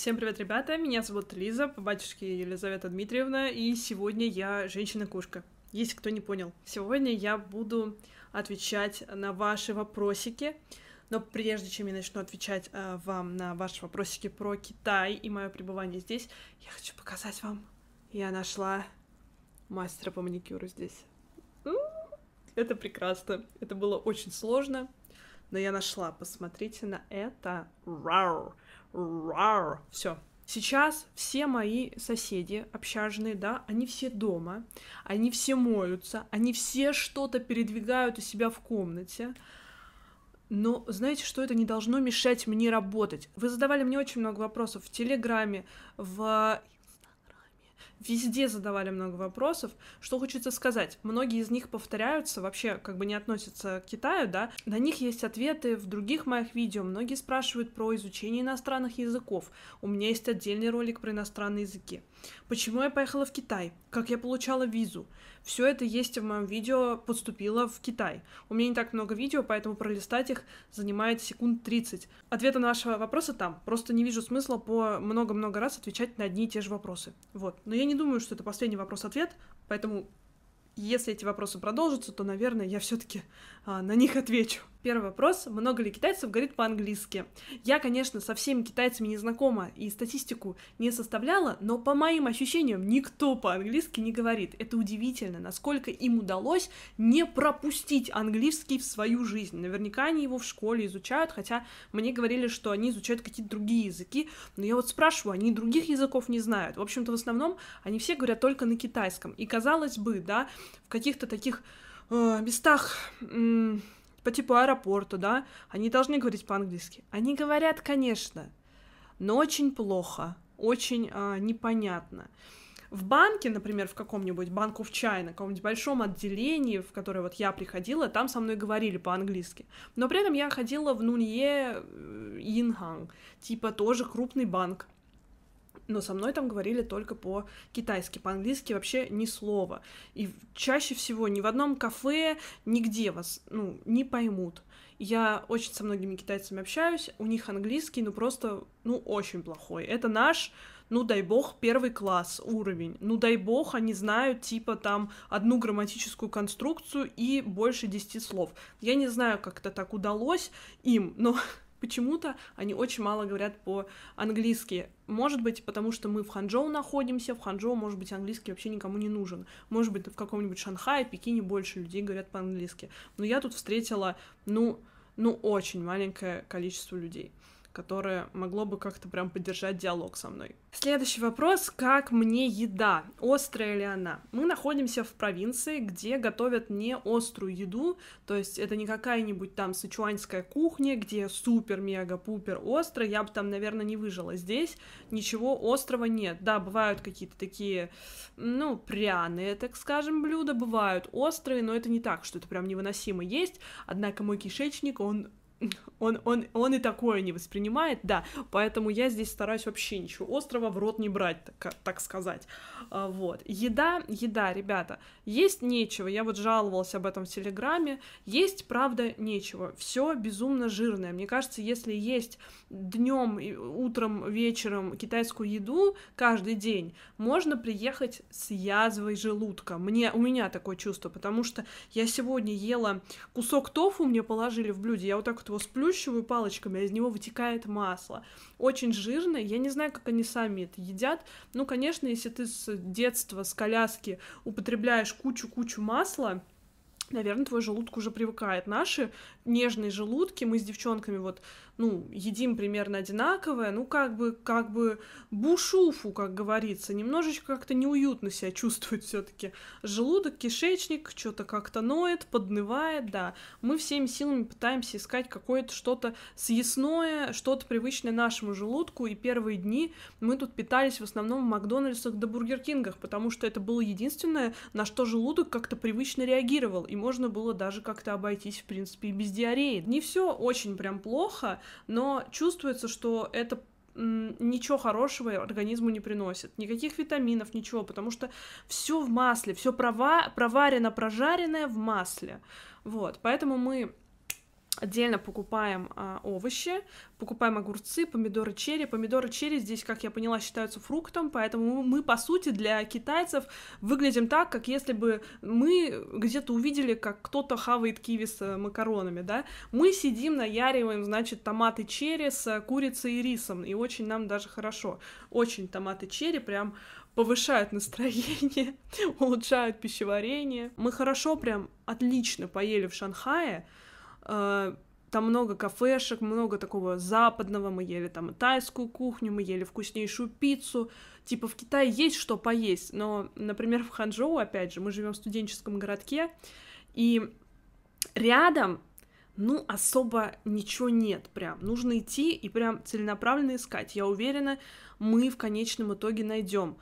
Всем привет, ребята! Меня зовут Лиза, по батюшке Елизавета Дмитриевна, и сегодня я женщина-кошка, если кто не понял. Сегодня я буду отвечать на ваши вопросики, но прежде чем я начну отвечать э, вам на ваши вопросики про Китай и мое пребывание здесь, я хочу показать вам, я нашла мастера по маникюру здесь. Это прекрасно, это было очень сложно, но я нашла, посмотрите на это. Рау! Рар. Все. Сейчас все мои соседи общажные, да, они все дома, они все моются, они все что-то передвигают у себя в комнате. Но знаете, что это не должно мешать мне работать. Вы задавали мне очень много вопросов в Телеграме, в везде задавали много вопросов. Что хочется сказать? Многие из них повторяются, вообще как бы не относятся к Китаю, да? На них есть ответы в других моих видео. Многие спрашивают про изучение иностранных языков. У меня есть отдельный ролик про иностранные языки. Почему я поехала в Китай? Как я получала визу? Все это есть в моем видео «Подступила в Китай». У меня не так много видео, поэтому пролистать их занимает секунд 30. Ответы на ваши вопросы там. Просто не вижу смысла по много-много раз отвечать на одни и те же вопросы. Вот. Но я не думаю, что это последний вопрос-ответ, поэтому если эти вопросы продолжатся, то, наверное, я все-таки а, на них отвечу. Первый вопрос. Много ли китайцев говорит по-английски? Я, конечно, со всеми китайцами не знакома и статистику не составляла, но по моим ощущениям никто по-английски не говорит. Это удивительно, насколько им удалось не пропустить английский в свою жизнь. Наверняка они его в школе изучают, хотя мне говорили, что они изучают какие-то другие языки. Но я вот спрашиваю, они других языков не знают. В общем-то, в основном они все говорят только на китайском. И казалось бы, да, в каких-то таких э, местах... Э, по типу аэропорта, да, они должны говорить по-английски. Они говорят, конечно, но очень плохо, очень а, непонятно. В банке, например, в каком-нибудь банку в чай, на каком-нибудь большом отделении, в которое вот я приходила, там со мной говорили по-английски. Но при этом я ходила в Нунье э, Инханг, типа тоже крупный банк но со мной там говорили только по-китайски, по-английски вообще ни слова. И чаще всего ни в одном кафе, нигде вас, ну, не поймут. Я очень со многими китайцами общаюсь, у них английский, ну, просто, ну, очень плохой. Это наш, ну, дай бог, первый класс уровень. Ну, дай бог, они знают, типа, там, одну грамматическую конструкцию и больше десяти слов. Я не знаю, как это так удалось им, но Почему-то они очень мало говорят по-английски. Может быть, потому что мы в Ханчжоу находимся, в Ханчжоу, может быть, английский вообще никому не нужен. Может быть, в каком-нибудь Шанхае, Пекине больше людей говорят по-английски. Но я тут встретила, ну, ну, очень маленькое количество людей которое могло бы как-то прям поддержать диалог со мной. Следующий вопрос, как мне еда, острая ли она? Мы находимся в провинции, где готовят не острую еду, то есть это не какая-нибудь там сычуанская кухня, где супер-мега-пупер остро, я бы там, наверное, не выжила. Здесь ничего острого нет. Да, бывают какие-то такие, ну, пряные, так скажем, блюда, бывают острые, но это не так, что это прям невыносимо есть, однако мой кишечник, он он, он, он и такое не воспринимает, да, поэтому я здесь стараюсь вообще ничего острого в рот не брать, так, так сказать, а, вот, еда, еда, ребята, есть нечего, я вот жаловалась об этом в Телеграме, есть, правда, нечего, все безумно жирное, мне кажется, если есть днем, утром, вечером китайскую еду каждый день, можно приехать с язвой желудка, мне, у меня такое чувство, потому что я сегодня ела кусок тофу, мне положили в блюде, я вот так вот его сплющиваю палочками, а из него вытекает масло. Очень жирное, я не знаю, как они сами это едят. Ну, конечно, если ты с детства, с коляски употребляешь кучу-кучу масла, наверное, твой желудок уже привыкает. Наши нежной желудке, мы с девчонками вот, ну, едим примерно одинаковое, ну, как бы, как бы бушуфу, как говорится, немножечко как-то неуютно себя чувствует все таки Желудок, кишечник, что-то как-то ноет, поднывает, да. Мы всеми силами пытаемся искать какое-то что-то съестное, что-то привычное нашему желудку, и первые дни мы тут питались в основном в Макдональдсах да бургеркингах потому что это было единственное, на что желудок как-то привычно реагировал, и можно было даже как-то обойтись, в принципе, и без из диареи. Не все очень прям плохо, но чувствуется, что это ничего хорошего организму не приносит. Никаких витаминов, ничего, потому что все в масле, все прова... проварено, прожаренное в масле. Вот, поэтому мы Отдельно покупаем а, овощи, покупаем огурцы, помидоры черри. Помидоры черри здесь, как я поняла, считаются фруктом, поэтому мы, по сути, для китайцев выглядим так, как если бы мы где-то увидели, как кто-то хавает киви с э, макаронами, да. Мы сидим, наяриваем, значит, томаты черри с курицей и рисом, и очень нам даже хорошо. Очень томаты черри прям повышают настроение, улучшают пищеварение. Мы хорошо прям отлично поели в Шанхае, Э, там много кафешек, много такого западного, мы ели там тайскую кухню, мы ели вкуснейшую пиццу. Типа в Китае есть что поесть, но, например, в Ханчжоу, опять же, мы живем в студенческом городке, и рядом, ну, особо ничего нет прям. Нужно идти и прям целенаправленно искать. Я уверена, мы в конечном итоге найдем.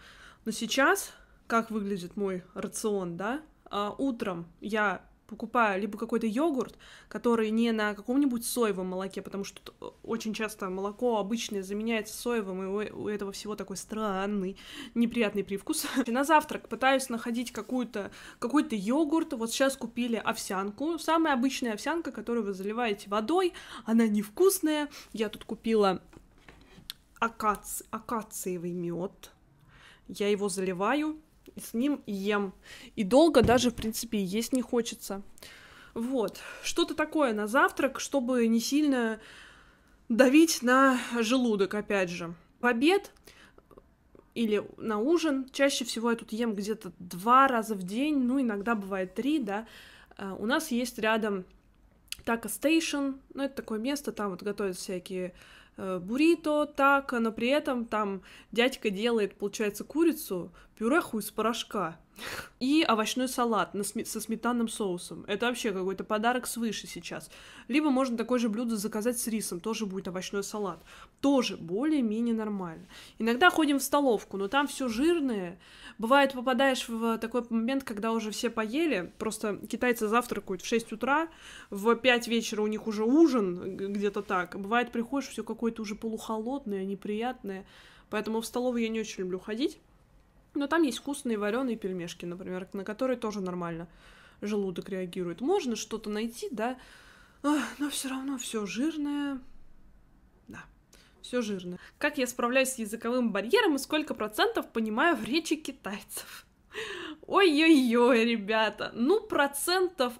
Но сейчас, как выглядит мой рацион, да? А, утром я покупаю либо какой-то йогурт, который не на каком-нибудь соевом молоке, потому что очень часто молоко обычное заменяется соевым, и у этого всего такой странный, неприятный привкус. И на завтрак пытаюсь находить какую-то, какой-то йогурт. Вот сейчас купили овсянку, самая обычная овсянка, которую вы заливаете водой, она невкусная. Я тут купила акаци... акациевый мед. Я его заливаю, с ним ем. И долго даже, в принципе, есть не хочется. Вот. Что-то такое на завтрак, чтобы не сильно давить на желудок, опять же. В обед или на ужин. Чаще всего я тут ем где-то два раза в день, ну, иногда бывает три, да. А, у нас есть рядом Taco Station, ну, это такое место, там вот готовят всякие Э, буррито, так, а, но при этом там дядька делает, получается, курицу, пюреху из порошка и овощной салат на сме- со сметанным соусом. Это вообще какой-то подарок свыше сейчас. Либо можно такое же блюдо заказать с рисом, тоже будет овощной салат. Тоже более-менее нормально. Иногда ходим в столовку, но там все жирное. Бывает, попадаешь в такой момент, когда уже все поели, просто китайцы завтракают в 6 утра, в 5 вечера у них уже ужин, где-то так. Бывает, приходишь, все какое-то уже полухолодное, неприятное. Поэтому в столовую я не очень люблю ходить. Но там есть вкусные вареные пельмешки, например, на которые тоже нормально желудок реагирует. Можно что-то найти, да, но все равно все жирное. Да, все жирное. Как я справляюсь с языковым барьером и сколько процентов понимаю в речи китайцев? Ой-ой-ой, ребята, ну процентов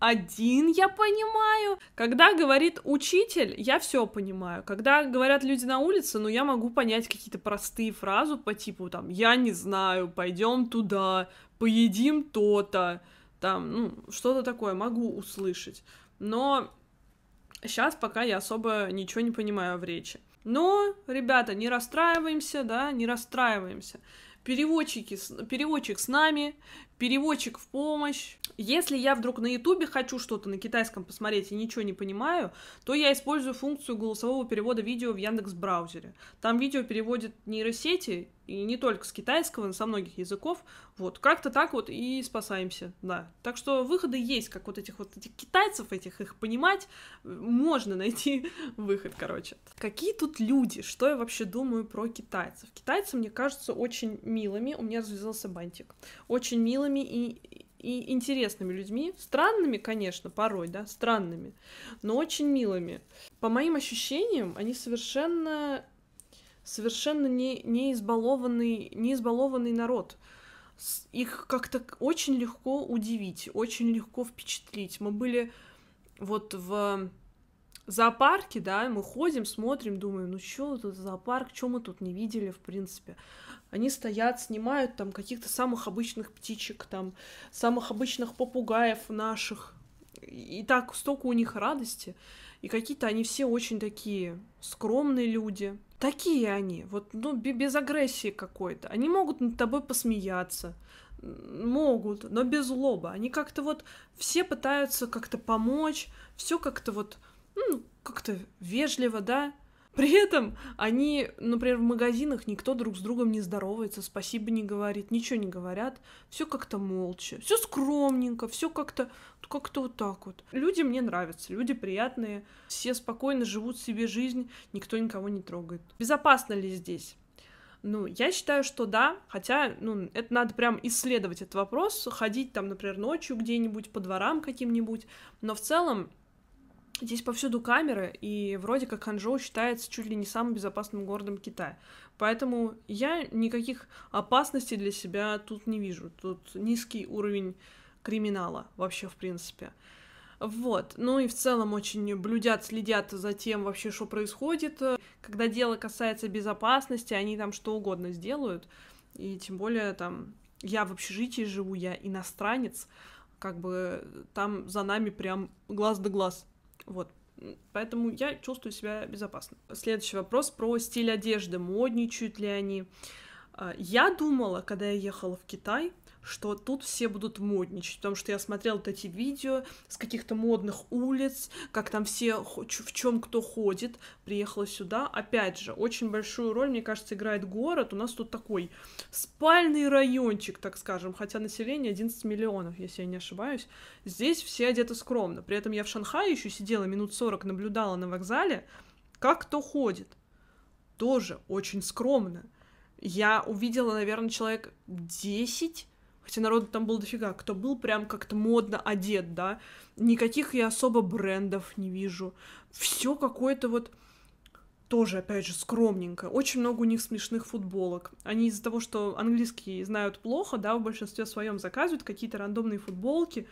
один я понимаю. Когда говорит учитель, я все понимаю. Когда говорят люди на улице, ну я могу понять какие-то простые фразы по типу там «я не знаю», «пойдем туда», «поедим то-то», там, ну, что-то такое могу услышать. Но сейчас пока я особо ничего не понимаю в речи. Но, ребята, не расстраиваемся, да, не расстраиваемся переводчики, переводчик с нами, переводчик в помощь. Если я вдруг на ютубе хочу что-то на китайском посмотреть и ничего не понимаю, то я использую функцию голосового перевода видео в Яндекс браузере. Там видео переводит нейросети, и не только с китайского, но со многих языков. Вот, как-то так вот и спасаемся, да. Так что выходы есть, как вот этих вот этих китайцев, этих их понимать, можно найти выход, короче. Какие тут люди? Что я вообще думаю про китайцев? Китайцы, мне кажется, очень милыми. У меня развязался бантик. Очень милыми странными и, и интересными людьми. Странными, конечно, порой, да, странными, но очень милыми. По моим ощущениям, они совершенно, совершенно не, не, избалованный, не избалованный народ их как-то очень легко удивить, очень легко впечатлить. Мы были вот в зоопарке, да, мы ходим, смотрим, думаем, ну что тут зоопарк, что мы тут не видели, в принципе. Они стоят, снимают там каких-то самых обычных птичек, там, самых обычных попугаев наших. И так столько у них радости. И какие-то они все очень такие скромные люди. Такие они, вот, ну, без агрессии какой-то. Они могут над тобой посмеяться, могут, но без злоба. Они как-то вот все пытаются как-то помочь, все как-то вот, ну, как-то вежливо, да. При этом они, например, в магазинах никто друг с другом не здоровается, спасибо не говорит, ничего не говорят, все как-то молча, все скромненько, все как-то как-то вот так вот. Люди мне нравятся, люди приятные, все спокойно живут себе жизнь, никто никого не трогает. Безопасно ли здесь? Ну, я считаю, что да, хотя, ну, это надо прям исследовать этот вопрос, ходить там, например, ночью где-нибудь по дворам каким-нибудь, но в целом Здесь повсюду камеры, и вроде как Ханчжоу считается чуть ли не самым безопасным городом Китая. Поэтому я никаких опасностей для себя тут не вижу. Тут низкий уровень криминала вообще, в принципе. Вот. Ну и в целом очень блюдят, следят за тем вообще, что происходит. Когда дело касается безопасности, они там что угодно сделают. И тем более там я в общежитии живу, я иностранец, как бы там за нами прям глаз да глаз вот. Поэтому я чувствую себя безопасно. Следующий вопрос про стиль одежды. Модничают ли они? А, я думала, когда я ехала в Китай, что тут все будут модничать, потому что я смотрела вот эти видео с каких-то модных улиц, как там все, в чем кто ходит, приехала сюда. Опять же, очень большую роль, мне кажется, играет город. У нас тут такой спальный райончик, так скажем, хотя население 11 миллионов, если я не ошибаюсь. Здесь все одеты скромно. При этом я в Шанхае еще сидела минут 40, наблюдала на вокзале, как кто ходит. Тоже очень скромно. Я увидела, наверное, человек 10 хотя народу там было дофига, кто был прям как-то модно одет, да, никаких я особо брендов не вижу, все какое-то вот тоже, опять же, скромненько. Очень много у них смешных футболок. Они из-за того, что английский знают плохо, да, в большинстве своем заказывают какие-то рандомные футболки,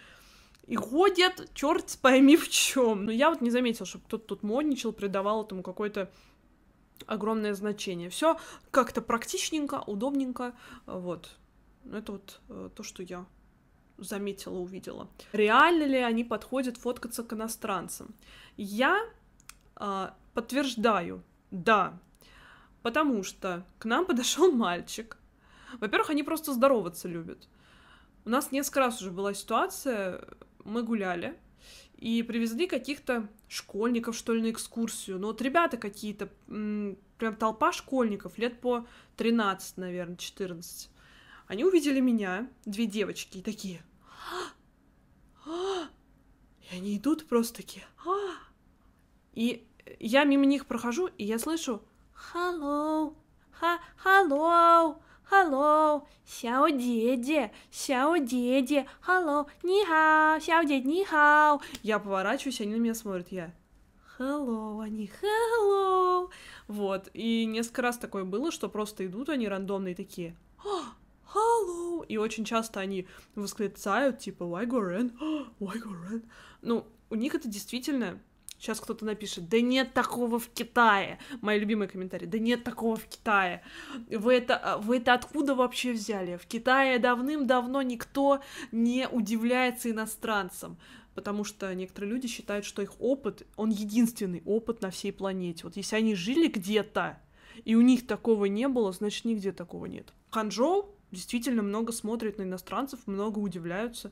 и ходят, черт пойми в чем. Но я вот не заметила, чтобы кто-то тут модничал, придавал этому какое то огромное значение. Все как-то практичненько, удобненько, вот. Ну, это вот э, то, что я заметила, увидела. Реально ли они подходят фоткаться к иностранцам? Я э, подтверждаю, да, потому что к нам подошел мальчик. Во-первых, они просто здороваться любят. У нас несколько раз уже была ситуация, мы гуляли, и привезли каких-то школьников, что ли, на экскурсию. Ну, вот ребята какие-то, прям толпа школьников, лет по 13, наверное, 14. Они увидели меня, две девочки, и такие... «А!» и они идут просто такие... «А!» и я мимо них прохожу, и я слышу... Hello, hello, hello, сяо деде, сяо деде, hello, ни сяо дед, ни Я поворачиваюсь, они на меня смотрят, я hello, они hello. Вот, и несколько раз такое было, что просто идут они рандомные такие, О! «А!» hello, и очень часто они восклицают, типа, why go Goran? Why go Goran? Ну, у них это действительно... Сейчас кто-то напишет, да нет такого в Китае. Мои любимые комментарии, да нет такого в Китае. Вы это, а, вы это откуда вообще взяли? В Китае давным-давно никто не удивляется иностранцам потому что некоторые люди считают, что их опыт, он единственный опыт на всей планете. Вот если они жили где-то, и у них такого не было, значит, нигде такого нет. Ханчжоу действительно много смотрят на иностранцев, много удивляются.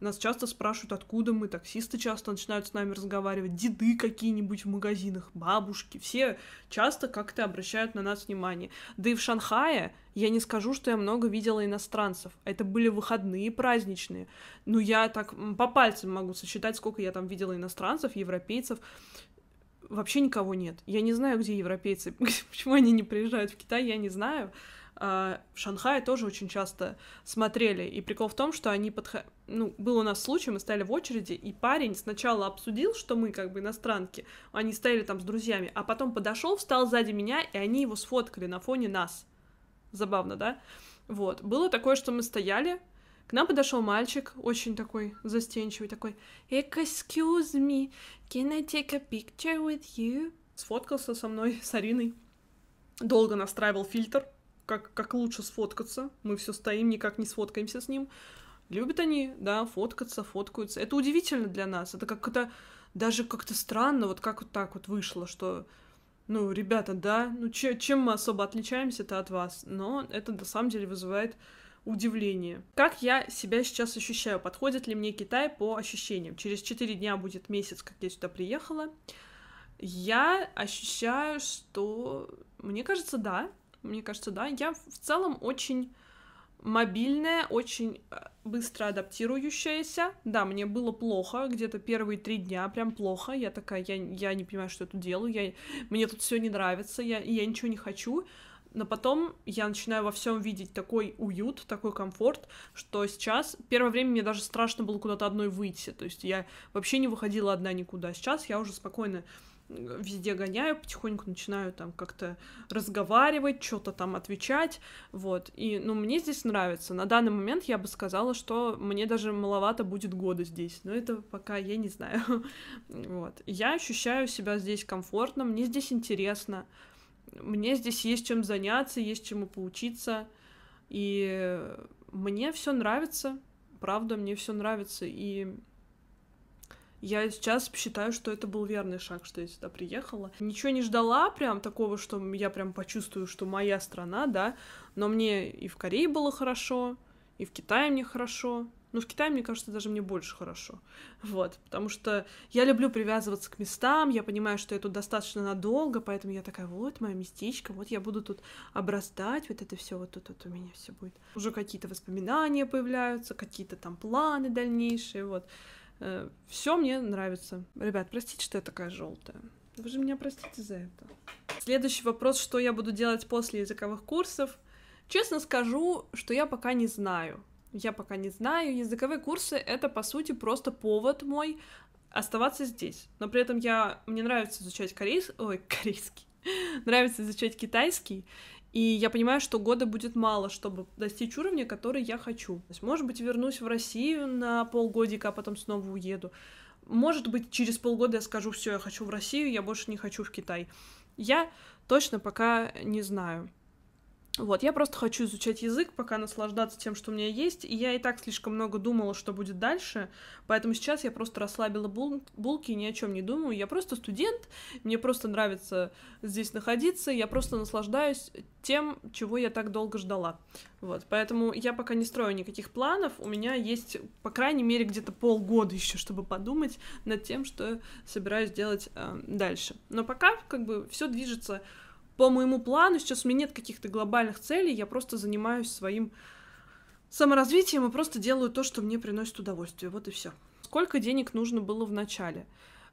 Нас часто спрашивают, откуда мы, таксисты часто начинают с нами разговаривать, деды какие-нибудь в магазинах, бабушки, все часто как-то обращают на нас внимание. Да и в Шанхае я не скажу, что я много видела иностранцев. Это были выходные праздничные. но я так по пальцам могу сосчитать, сколько я там видела иностранцев, европейцев вообще никого нет. Я не знаю, где европейцы, почему они не приезжают в Китай, я не знаю. А, в Шанхае тоже очень часто смотрели. И прикол в том, что они подходили... Ну, был у нас случай, мы стояли в очереди, и парень сначала обсудил, что мы как бы иностранки, они стояли там с друзьями, а потом подошел, встал сзади меня, и они его сфоткали на фоне нас. Забавно, да? Вот. Было такое, что мы стояли, к нам подошел мальчик, очень такой застенчивый, такой «Excuse me, can I take a picture with you?» Сфоткался со мной, с Ариной. Долго настраивал фильтр, как, как лучше сфоткаться. Мы все стоим, никак не сфоткаемся с ним. Любят они, да, фоткаться, фоткаются. Это удивительно для нас. Это как-то даже как-то странно, вот как вот так вот вышло, что, ну, ребята, да, ну че, чем мы особо отличаемся-то от вас? Но это на самом деле вызывает удивление. Как я себя сейчас ощущаю? Подходит ли мне Китай по ощущениям? Через 4 дня будет месяц, как я сюда приехала. Я ощущаю, что... Мне кажется, да мне кажется, да. Я в целом очень мобильная, очень э, быстро адаптирующаяся. Да, мне было плохо, где-то первые три дня прям плохо. Я такая, я, я не понимаю, что я тут делаю, я, мне тут все не нравится, я, я ничего не хочу. Но потом я начинаю во всем видеть такой уют, такой комфорт, что сейчас первое время мне даже страшно было куда-то одной выйти. То есть я вообще не выходила одна никуда. Сейчас я уже спокойно везде гоняю, потихоньку начинаю там как-то разговаривать, что-то там отвечать, вот. И, ну, мне здесь нравится. На данный момент я бы сказала, что мне даже маловато будет года здесь, но это пока я не знаю. Вот. Я ощущаю себя здесь комфортно, мне здесь интересно, мне здесь есть чем заняться, есть чему поучиться, и мне все нравится, правда, мне все нравится, и я сейчас считаю, что это был верный шаг, что я сюда приехала. Ничего не ждала прям такого, что я прям почувствую, что моя страна, да. Но мне и в Корее было хорошо, и в Китае мне хорошо. Ну, в Китае, мне кажется, даже мне больше хорошо. Вот, потому что я люблю привязываться к местам, я понимаю, что я тут достаточно надолго, поэтому я такая, вот, мое местечко, вот я буду тут обрастать, вот это все вот тут вот у меня все будет. Уже какие-то воспоминания появляются, какие-то там планы дальнейшие, вот. Э, Все мне нравится. Ребят, простите, что я такая желтая. Вы же меня простите за это. Следующий вопрос, что я буду делать после языковых курсов. Честно скажу, что я пока не знаю. Я пока не знаю. Языковые курсы — это, по сути, просто повод мой оставаться здесь. Но при этом я... мне нравится изучать корейский... Ой, корейский. нравится изучать китайский. И я понимаю, что года будет мало, чтобы достичь уровня, который я хочу. То есть, может быть, вернусь в Россию на полгодика, а потом снова уеду. Может быть, через полгода я скажу, все, я хочу в Россию, я больше не хочу в Китай. Я точно пока не знаю. Вот, я просто хочу изучать язык, пока наслаждаться тем, что у меня есть. И я и так слишком много думала, что будет дальше. Поэтому сейчас я просто расслабила бул- булки и ни о чем не думаю. Я просто студент, мне просто нравится здесь находиться. Я просто наслаждаюсь тем, чего я так долго ждала. Вот, поэтому я пока не строю никаких планов. У меня есть, по крайней мере, где-то полгода еще, чтобы подумать над тем, что собираюсь делать э, дальше. Но пока, как бы, все движется по моему плану. Сейчас у меня нет каких-то глобальных целей, я просто занимаюсь своим саморазвитием и просто делаю то, что мне приносит удовольствие. Вот и все. Сколько денег нужно было в начале?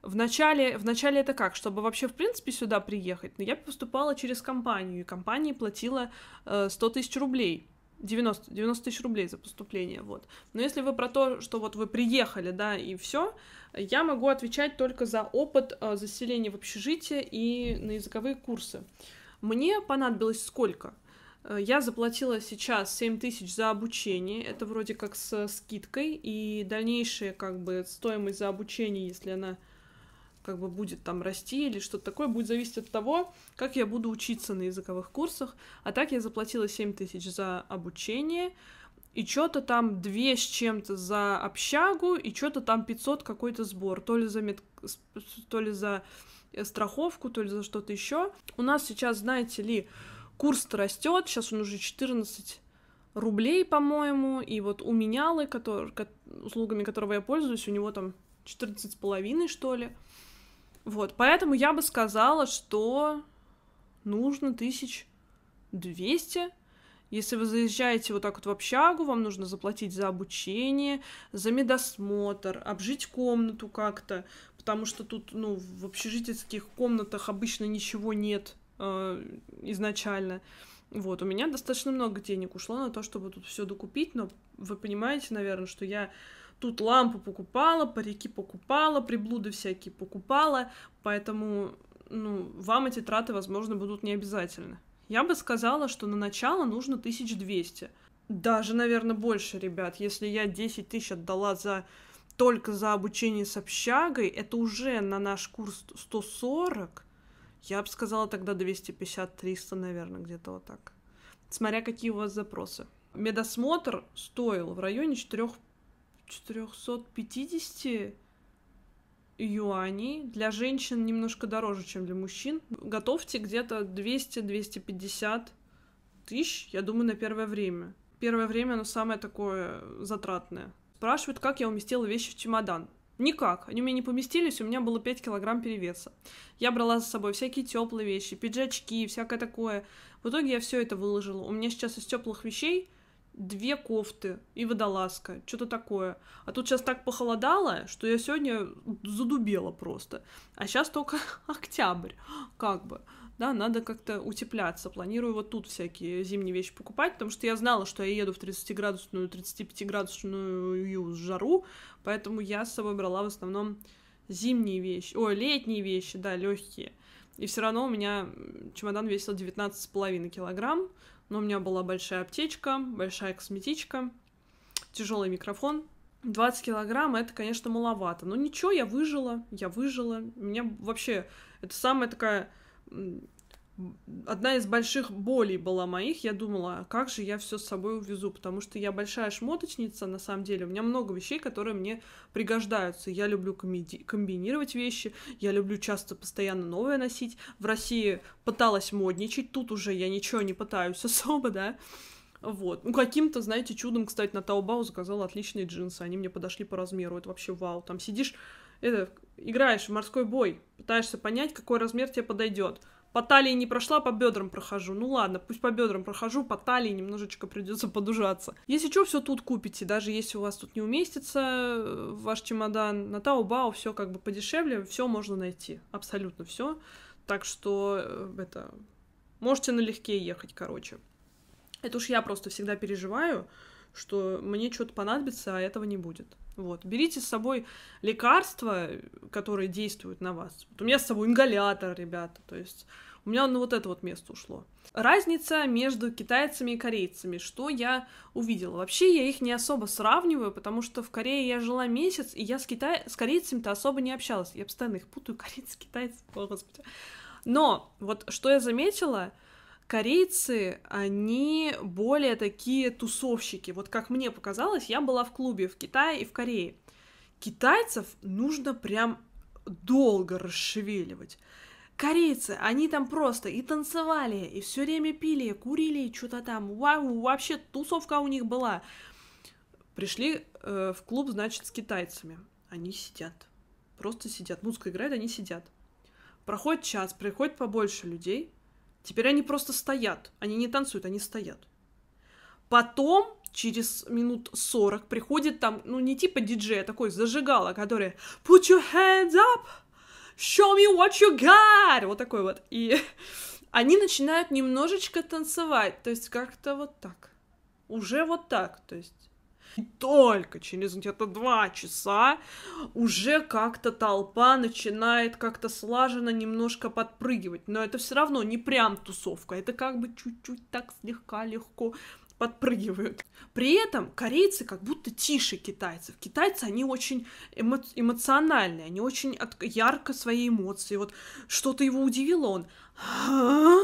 В начале, в начале это как? Чтобы вообще, в принципе, сюда приехать? Но ну, я поступала через компанию, и компания платила э, 100 тысяч рублей. 90, 90 тысяч рублей за поступление, вот. Но если вы про то, что вот вы приехали, да, и все, я могу отвечать только за опыт э, заселения в общежитие и на языковые курсы. Мне понадобилось сколько? Э, я заплатила сейчас 7 тысяч за обучение, это вроде как с скидкой, и дальнейшая как бы стоимость за обучение, если она как бы будет там расти или что-то такое, будет зависеть от того, как я буду учиться на языковых курсах. А так я заплатила 7 тысяч за обучение, и что-то там две с чем-то за общагу, и что-то там 500 какой-то сбор, то ли за, мед... то ли за э, страховку, то ли за что-то еще. У нас сейчас, знаете ли, курс растет, сейчас он уже 14 рублей, по-моему, и вот у Менялы, который, услугами которого я пользуюсь, у него там 14 с половиной, что ли. Вот, поэтому я бы сказала, что нужно тысяч двести если вы заезжаете вот так вот в общагу, вам нужно заплатить за обучение, за медосмотр, обжить комнату как-то, потому что тут, ну, в общежительских комнатах обычно ничего нет э, изначально. Вот, у меня достаточно много денег ушло на то, чтобы тут все докупить, но вы понимаете, наверное, что я тут лампу покупала, парики покупала, приблуды всякие покупала, поэтому, ну, вам эти траты, возможно, будут не обязательны. Я бы сказала, что на начало нужно 1200. Даже, наверное, больше, ребят. Если я 10 тысяч отдала за только за обучение с общагой, это уже на наш курс 140. Я бы сказала тогда 250-300, наверное, где-то вот так. Смотря какие у вас запросы. Медосмотр стоил в районе 4, 450 юаней. Для женщин немножко дороже, чем для мужчин. Готовьте где-то 200-250 тысяч, я думаю, на первое время. Первое время оно самое такое затратное. Спрашивают, как я уместила вещи в чемодан. Никак. Они у меня не поместились, у меня было 5 килограмм перевеса. Я брала за собой всякие теплые вещи, пиджачки, всякое такое. В итоге я все это выложила. У меня сейчас из теплых вещей две кофты и водолазка, что-то такое. А тут сейчас так похолодало, что я сегодня задубела просто. А сейчас только октябрь, как бы. Да, надо как-то утепляться. Планирую вот тут всякие зимние вещи покупать, потому что я знала, что я еду в 30-градусную, 35-градусную жару, поэтому я с собой брала в основном зимние вещи, ой, летние вещи, да, легкие. И все равно у меня чемодан весил 19,5 килограмм, но у меня была большая аптечка, большая косметичка, тяжелый микрофон. 20 килограмм это, конечно, маловато. Но ничего, я выжила, я выжила. Меня вообще, это самая такая одна из больших болей была моих. Я думала, «А как же я все с собой увезу, потому что я большая шмоточница, на самом деле. У меня много вещей, которые мне пригождаются. Я люблю комеди- комбинировать вещи, я люблю часто постоянно новое носить. В России пыталась модничать, тут уже я ничего не пытаюсь особо, да. Вот. Ну, каким-то, знаете, чудом, кстати, на Таобао заказала отличные джинсы. Они мне подошли по размеру. Это вообще вау. Там сидишь, это, играешь в морской бой, пытаешься понять, какой размер тебе подойдет. По талии не прошла, по бедрам прохожу. Ну ладно, пусть по бедрам прохожу, по талии немножечко придется подужаться. Если что, все тут купите, даже если у вас тут не уместится э, ваш чемодан, на Таобао все как бы подешевле, все можно найти, абсолютно все. Так что э, это можете налегке ехать, короче. Это уж я просто всегда переживаю, что мне что-то понадобится, а этого не будет. Вот. Берите с собой лекарства, которые действуют на вас. Вот у меня с собой ингалятор, ребята. То есть у меня на вот это вот место ушло. Разница между китайцами и корейцами. Что я увидела? Вообще я их не особо сравниваю, потому что в Корее я жила месяц, и я с, Кита, с корейцами-то особо не общалась. Я постоянно их путаю, корейцы, китайцы, о господи. Но вот что я заметила — корейцы, они более такие тусовщики. Вот как мне показалось, я была в клубе в Китае и в Корее. Китайцев нужно прям долго расшевеливать. Корейцы, они там просто и танцевали, и все время пили, курили, что-то там. Вау, вообще тусовка у них была. Пришли э, в клуб, значит, с китайцами. Они сидят. Просто сидят. Музыка играет, они сидят. Проходит час, приходит побольше людей. Теперь они просто стоят. Они не танцуют, они стоят. Потом, через минут 40, приходит там, ну, не типа диджея, а такой зажигало, которое «Put your hands up! Show me what you got!» Вот такой вот. И они начинают немножечко танцевать, то есть как-то вот так. Уже вот так, то есть и только через где-то два часа уже как-то толпа начинает как-то слаженно немножко подпрыгивать. Но это все равно не прям тусовка, это как бы чуть-чуть так слегка легко подпрыгивают. При этом корейцы как будто тише китайцев. Китайцы, они очень эмо эмоциональные, они очень от ярко свои эмоции. Вот что-то его удивило, он «А?»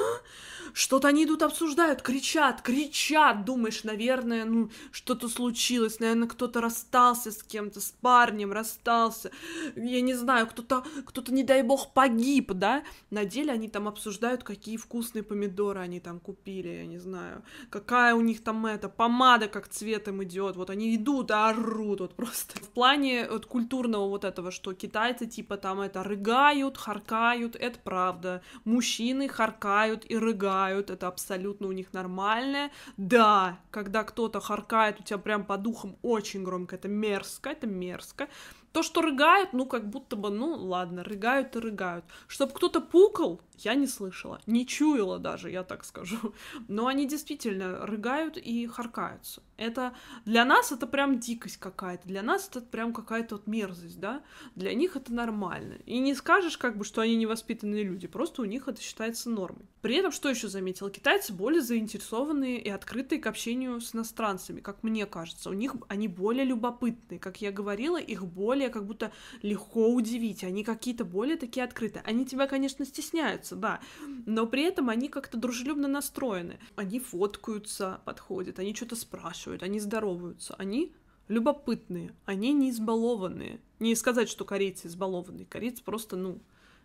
Что-то они идут, обсуждают, кричат, кричат. Думаешь, наверное, ну, что-то случилось. Наверное, кто-то расстался с кем-то, с парнем расстался. Я не знаю, кто-то, кто-то, не дай бог, погиб, да? На деле они там обсуждают, какие вкусные помидоры они там купили, я не знаю. Какая у них там эта помада, как цветом идет. Вот они идут, а орут вот просто. В плане вот культурного вот этого, что китайцы типа там это рыгают, харкают, это правда. Мужчины харкают и рыгают читают, это абсолютно у них нормальное. Да, когда кто-то харкает, у тебя прям по духам очень громко, это мерзко, это мерзко. То, что рыгают, ну, как будто бы, ну, ладно, рыгают и рыгают. Чтобы кто-то пукал, я не слышала, не чуяла даже, я так скажу. Но они действительно рыгают и харкаются. Это для нас это прям дикость какая-то, для нас это прям какая-то вот мерзость, да. Для них это нормально. И не скажешь, как бы, что они невоспитанные люди, просто у них это считается нормой. При этом, что еще заметил? китайцы более заинтересованные и открытые к общению с иностранцами, как мне кажется. У них они более любопытные, как я говорила, их более более как будто легко удивить, они какие-то более такие открытые. Они тебя, конечно, стесняются, да, но при этом они как-то дружелюбно настроены. Они фоткаются, подходят, они что-то спрашивают, они здороваются, они любопытные, они не избалованные. Не сказать, что корейцы избалованные, корейцы просто, ну,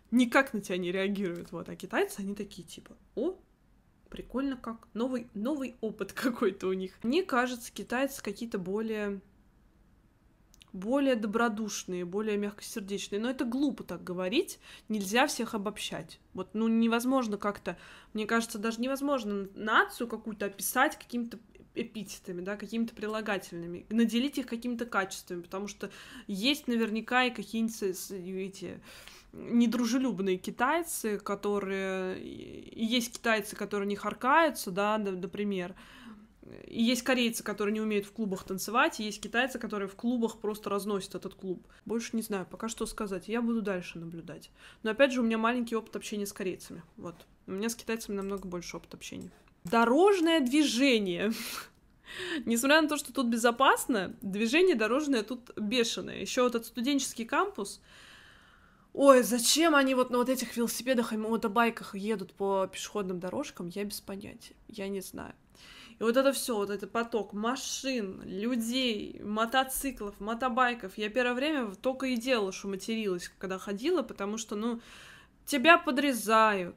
никак на тебя не реагируют, вот, а китайцы, они такие, типа, о, прикольно как, новый, новый опыт какой-то у них. Мне кажется, китайцы какие-то более более добродушные, более мягкосердечные. Но это глупо так говорить, нельзя всех обобщать. Вот, ну, невозможно как-то, мне кажется, даже невозможно нацию какую-то описать каким-то эпитетами, да, какими-то прилагательными, наделить их какими-то качествами, потому что есть наверняка и какие-нибудь видите, недружелюбные китайцы, которые... Есть китайцы, которые не харкаются, да, например, и есть корейцы, которые не умеют в клубах танцевать, и есть китайцы, которые в клубах просто разносят этот клуб. Больше не знаю, пока что сказать. Я буду дальше наблюдать. Но опять же, у меня маленький опыт общения с корейцами. Вот. У меня с китайцами намного больше опыт общения. Дорожное движение. Несмотря на то, что тут безопасно, движение дорожное тут бешеное. Еще вот этот студенческий кампус, Ой, зачем они вот на вот этих велосипедах и мотобайках едут по пешеходным дорожкам, я без понятия. Я не знаю. И вот это все, вот этот поток машин, людей, мотоциклов, мотобайков. Я первое время только и делала, что материлась, когда ходила, потому что, ну, тебя подрезают,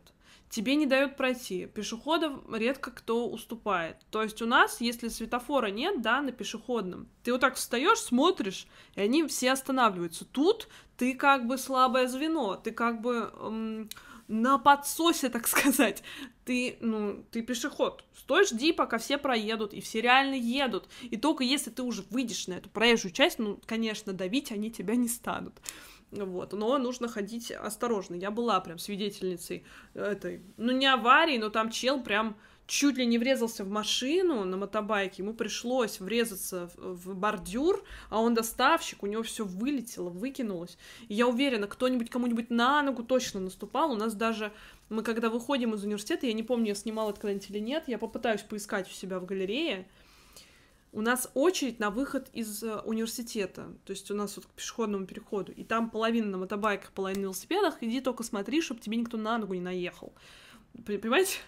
тебе не дают пройти. Пешеходов редко кто уступает. То есть у нас, если светофора нет, да, на пешеходном, ты вот так встаешь, смотришь, и они все останавливаются. Тут ты как бы слабое звено, ты как бы эм, на подсосе, так сказать. Ты, ну, ты пешеход. Стой, жди, пока все проедут, и все реально едут. И только если ты уже выйдешь на эту проезжую часть, ну, конечно, давить они тебя не станут. Вот, но нужно ходить осторожно. Я была прям свидетельницей этой, ну, не аварии, но там чел прям чуть ли не врезался в машину на мотобайке, ему пришлось врезаться в бордюр, а он доставщик, у него все вылетело, выкинулось. И я уверена, кто-нибудь кому-нибудь на ногу точно наступал. У нас даже, мы когда выходим из университета, я не помню, я снимала это когда-нибудь или нет, я попытаюсь поискать у себя в галерее, у нас очередь на выход из э, университета. То есть у нас вот к пешеходному переходу. И там половина на мотобайках, половина на велосипедах. Иди только смотри, чтобы тебе никто на ногу не наехал. Понимаете?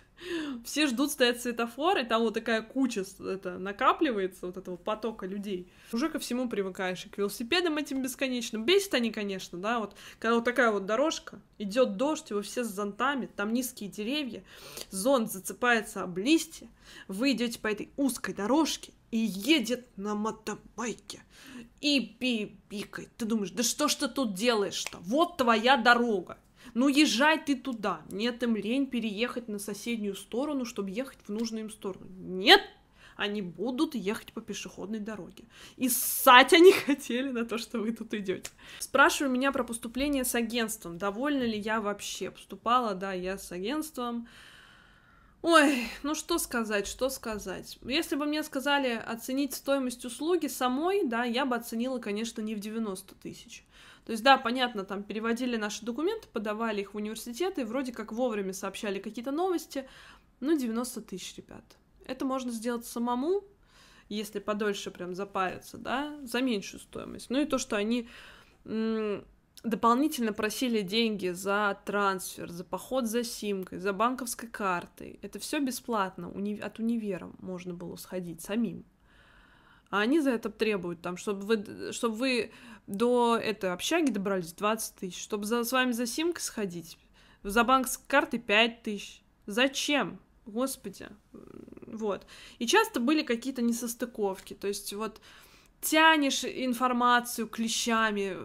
Все ждут, стоят и там вот такая куча это, накапливается, вот этого потока людей. Уже ко всему привыкаешь, и к велосипедам этим бесконечным. Бесит они, конечно, да, вот, когда вот такая вот дорожка, идет дождь, и вы все с зонтами, там низкие деревья, зонт зацепается об листья, вы идете по этой узкой дорожке, и едет на мотобайке. И пи пикает. Ты думаешь, да что ж ты тут делаешь-то? Вот твоя дорога. Ну, езжай ты туда. Нет, им лень переехать на соседнюю сторону, чтобы ехать в нужную им сторону. Нет, они будут ехать по пешеходной дороге. И ссать они хотели на то, что вы тут идете. Спрашиваю меня про поступление с агентством. Довольна ли я вообще? Поступала, да, я с агентством. Ой, ну что сказать, что сказать. Если бы мне сказали оценить стоимость услуги самой, да, я бы оценила, конечно, не в 90 тысяч. То есть, да, понятно, там переводили наши документы, подавали их в университеты, и вроде как вовремя сообщали какие-то новости. Ну, 90 тысяч, ребят. Это можно сделать самому, если подольше прям запариться, да, за меньшую стоимость. Ну и то, что они дополнительно просили деньги за трансфер, за поход за симкой, за банковской картой. Это все бесплатно. Уни... От универа можно было сходить самим а они за это требуют, там, чтобы вы, чтобы вы до этой общаги добрались 20 тысяч, чтобы за, с вами за симкой сходить, за банковской карты 5 тысяч. Зачем? Господи. Вот. И часто были какие-то несостыковки, то есть вот тянешь информацию клещами,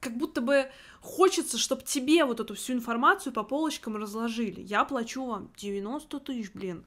как будто бы хочется, чтобы тебе вот эту всю информацию по полочкам разложили. Я плачу вам 90 тысяч, блин.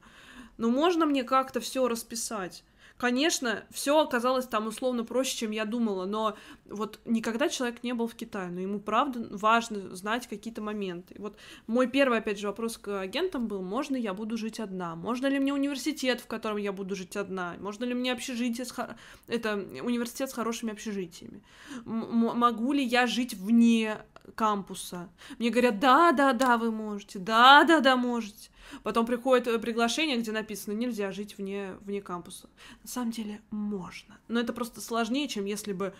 Но ну, можно мне как-то все расписать? Конечно, все оказалось там условно проще, чем я думала, но вот никогда человек не был в Китае, но ему правда важно знать какие-то моменты. Вот мой первый, опять же, вопрос к агентам был, можно я буду жить одна? Можно ли мне университет, в котором я буду жить одна? Можно ли мне общежитие с... Это университет с хорошими общежитиями? М могу ли я жить вне кампуса. Мне говорят, да, да, да, вы можете, да, да, да, можете. Потом приходит э, приглашение, где написано, нельзя жить вне, вне кампуса. На самом деле можно, но это просто сложнее, чем если бы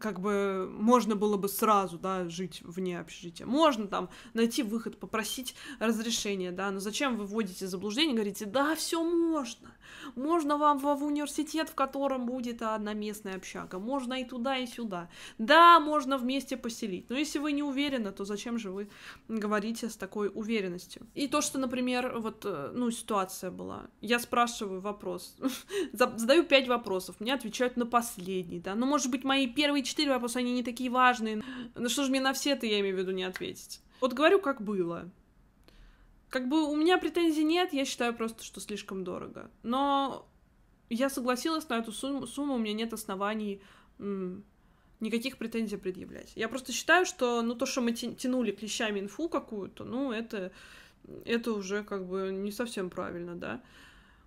как бы можно было бы сразу, да, жить вне общежития. Можно там найти выход, попросить разрешение да, но зачем вы вводите заблуждение, говорите, да, все можно, можно вам в, в университет, в котором будет одноместная общага, можно и туда, и сюда, да, можно вместе поселить, но если вы не уверены, то зачем же вы говорите с такой уверенностью? И то, что, например, вот, э, ну, ситуация была, я спрашиваю вопрос, задаю пять вопросов, мне отвечают на последний, да, ну, может быть, мои первые первые четыре вопроса, они не такие важные. Ну что ж мне на все-то, я имею в виду, не ответить. Вот говорю, как было. Как бы у меня претензий нет, я считаю просто, что слишком дорого. Но я согласилась на эту сумму, сумму у меня нет оснований м, никаких претензий предъявлять. Я просто считаю, что ну то, что мы тянули клещами инфу какую-то, ну это, это уже как бы не совсем правильно, да.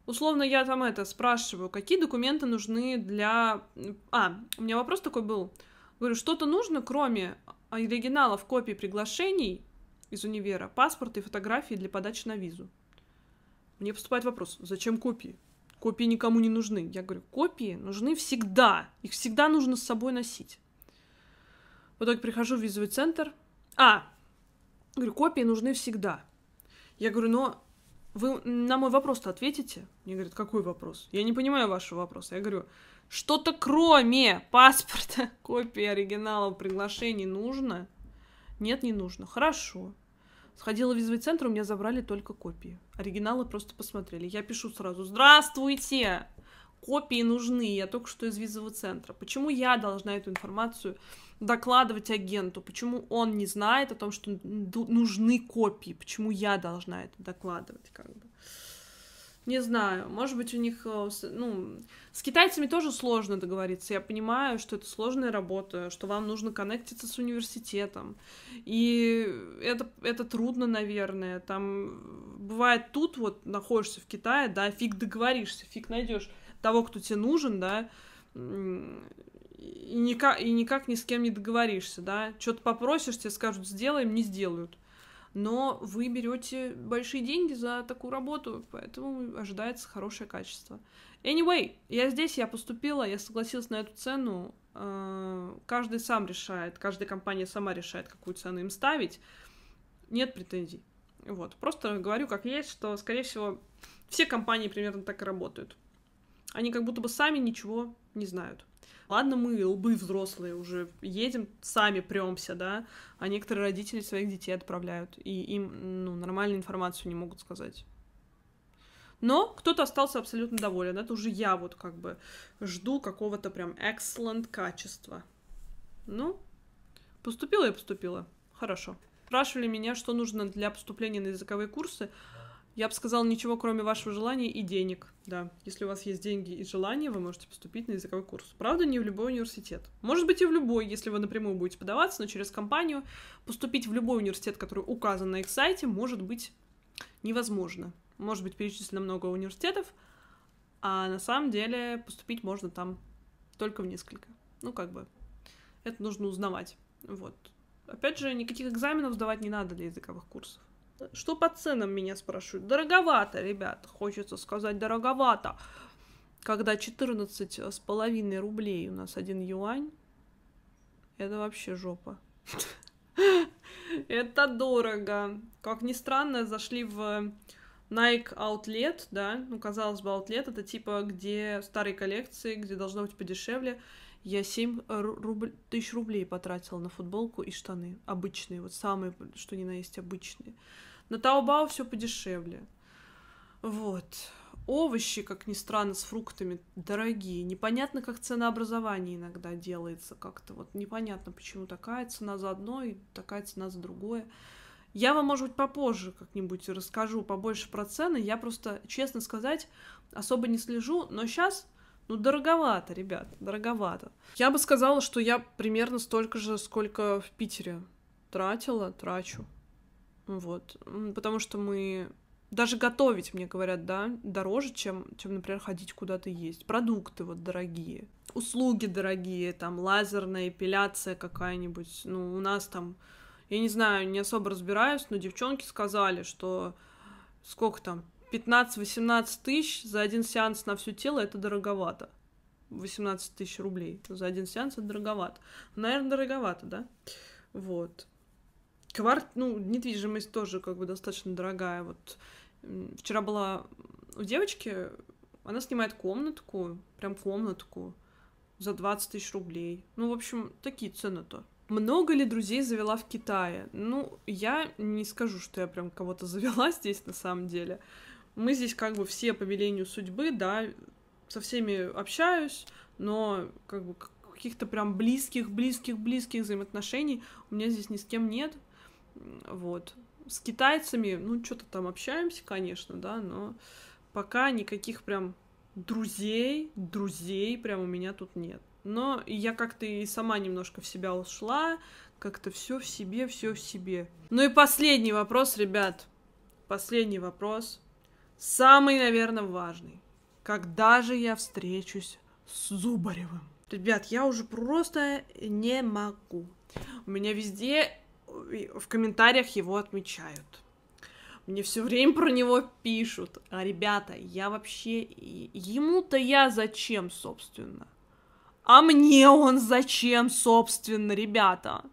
Условно, я там это спрашиваю, какие документы нужны для... А, у меня вопрос такой был. Говорю, что-то нужно, кроме оригиналов копий приглашений из универа, паспорта и фотографии для подачи на визу. Мне поступает вопрос, зачем копии? Копии никому не нужны. Я говорю, копии нужны всегда. Их всегда нужно с собой носить. В итоге прихожу в визовый центр. А, говорю, копии нужны всегда. Я говорю, но вы на мой вопрос-то ответите? Мне говорят, какой вопрос? Я не понимаю вашего вопроса. Я говорю, что-то кроме паспорта, копии оригинала приглашений нужно? Нет, не нужно. Хорошо. Сходила в визовый центр, у меня забрали только копии. Оригиналы просто посмотрели. Я пишу сразу «Здравствуйте! Копии нужны, я только что из визового центра». Почему я должна эту информацию докладывать агенту, почему он не знает о том, что нужны копии, почему я должна это докладывать, как бы. Не знаю, может быть, у них, э, ну, с китайцами тоже сложно договориться. Я понимаю, что это сложная работа, что вам нужно коннектиться с университетом. И это, это трудно, наверное. Там бывает тут, вот находишься в Китае, да, фиг договоришься, фиг найдешь того, кто тебе нужен, да, и никак, и никак ни с кем не договоришься, да. Что-то попросишь, тебе скажут, сделаем, не сделают. Но вы берете большие деньги за такую работу, поэтому ожидается хорошее качество. Anyway, я здесь, я поступила, я согласилась на эту цену. А, каждый сам решает, каждая компания сама решает, какую цену им ставить. Нет претензий. Вот, просто говорю как есть, что, скорее всего, все компании примерно так и работают. Они как будто бы сами ничего не знают. Ладно, мы, лбы взрослые, уже едем, сами премся, да, а некоторые родители своих детей отправляют, и им, ну, нормальную информацию не могут сказать. Но кто-то остался абсолютно доволен. Это уже я вот как бы жду какого-то прям excellent качества. Ну, поступила и поступила. Хорошо. Спрашивали меня, что нужно для поступления на языковые курсы. Я бы сказал, ничего, кроме вашего желания и денег. Да, если у вас есть деньги и желание, вы можете поступить на языковой курс. Правда, не в любой университет. Может быть, и в любой, если вы напрямую будете подаваться, но через компанию поступить в любой университет, который указан на их сайте, может быть невозможно. Может быть, перечислено много университетов, а на самом деле поступить можно там только в несколько. Ну, как бы, это нужно узнавать. Вот. Опять же, никаких экзаменов сдавать не надо для языковых курсов. Что по ценам меня спрашивают? Дороговато, ребят, хочется сказать дороговато. Когда 14 с половиной рублей у нас один юань, это вообще жопа. Это дорого. Как ни странно, зашли в Nike Outlet, да, ну, казалось бы, Outlet это типа, где старые коллекции, где должно быть подешевле я 7 э, рубль, тысяч рублей потратила на футболку и штаны. Обычные, вот самые, что ни на есть, обычные. На Таобао все подешевле. Вот. Овощи, как ни странно, с фруктами дорогие. Непонятно, как ценообразование иногда делается как-то. Вот непонятно, почему такая цена за одно и такая цена за другое. Я вам, может быть, попозже как-нибудь расскажу побольше про цены. Я просто, честно сказать, особо не слежу. Но сейчас ну, дороговато, ребят, дороговато. Я бы сказала, что я примерно столько же, сколько в Питере тратила, трачу. Вот. Потому что мы... Даже готовить, мне говорят, да, дороже, чем, чем например, ходить куда-то есть. Продукты вот дорогие, услуги дорогие, там, лазерная эпиляция какая-нибудь. Ну, у нас там, я не знаю, не особо разбираюсь, но девчонки сказали, что сколько там, 15-18 тысяч за один сеанс на все тело это дороговато. 18 тысяч рублей за один сеанс это дороговато. Наверное, дороговато, да? Вот. Кварт, ну, недвижимость тоже как бы достаточно дорогая. Вот вчера была у девочки, она снимает комнатку, прям комнатку за 20 тысяч рублей. Ну, в общем, такие цены-то. Много ли друзей завела в Китае? Ну, я не скажу, что я прям кого-то завела здесь на самом деле мы здесь как бы все по велению судьбы, да, со всеми общаюсь, но как бы каких-то прям близких, близких, близких взаимоотношений у меня здесь ни с кем нет. Вот. С китайцами, ну, что-то там общаемся, конечно, да, но пока никаких прям друзей, друзей прям у меня тут нет. Но я как-то и сама немножко в себя ушла, как-то все в себе, все в себе. Ну и последний вопрос, ребят. Последний вопрос. Самый, наверное, важный. Когда же я встречусь с Зубаревым? Ребят, я уже просто не могу. У меня везде в комментариях его отмечают. Мне все время про него пишут. А, ребята, я вообще... Ему-то я зачем, собственно? А мне он зачем, собственно, ребята?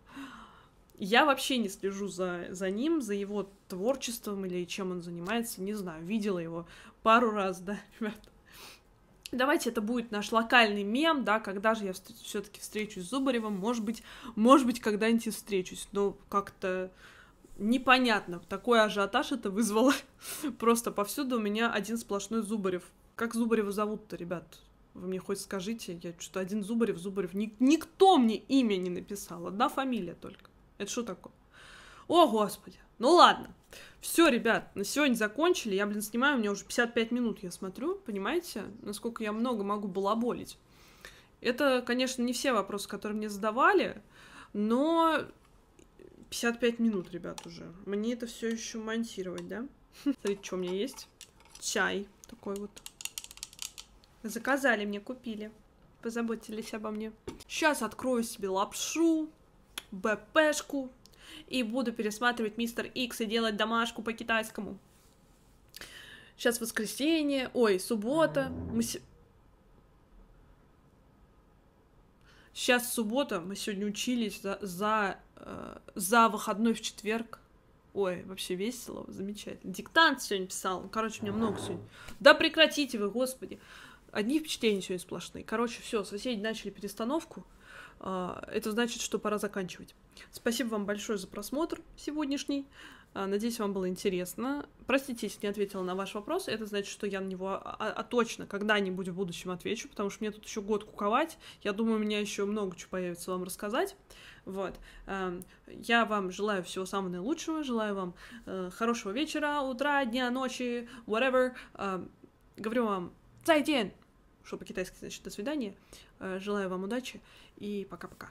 Я вообще не слежу за, за ним, за его творчеством или чем он занимается, не знаю, видела его пару раз, да, ребят. Давайте это будет наш локальный мем, да, когда же я все-таки встречусь с Зубаревым, может быть, может быть, когда-нибудь и встречусь, но как-то непонятно, такой ажиотаж это вызвало. Просто повсюду у меня один сплошной Зубарев. Как Зубарева зовут-то, ребят? Вы мне хоть скажите, я что-то один Зубарев, Зубарев. Ник- никто мне имя не написал, одна фамилия только. Это что такое? О, Господи. Ну ладно. Все, ребят, на сегодня закончили. Я, блин, снимаю, у меня уже 55 минут, я смотрю, понимаете, насколько я много могу балаболить. Это, конечно, не все вопросы, которые мне задавали, но 55 минут, ребят, уже. Мне это все еще монтировать, да? Смотрите, что у меня есть. Чай такой вот. Заказали мне, купили. Позаботились обо мне. Сейчас открою себе лапшу, БПшку, и буду пересматривать Мистер Икс и делать домашку по китайскому. Сейчас воскресенье, ой, суббота. Мы с... Сейчас суббота, мы сегодня учились за, за, э, за выходной в четверг. Ой, вообще весело, замечательно. Диктант сегодня писал. Ну, короче, у меня много сегодня. Да прекратите вы, господи. Одни впечатления сегодня сплошные. Короче, все, соседи начали перестановку. А, это значит, что пора заканчивать. Спасибо вам большое за просмотр сегодняшний. А, надеюсь, вам было интересно. Простите, если не ответила на ваш вопрос. Это значит, что я на него а, а, а точно когда-нибудь в будущем отвечу, потому что мне тут еще год куковать. Я думаю, у меня еще много чего появится вам рассказать. Вот. А, я вам желаю всего самого наилучшего. Желаю вам э, хорошего вечера, утра, дня, ночи, whatever. Говорю вам «Зайден!» Что по-китайски значит «до свидания». Желаю вам удачи и пока-пока.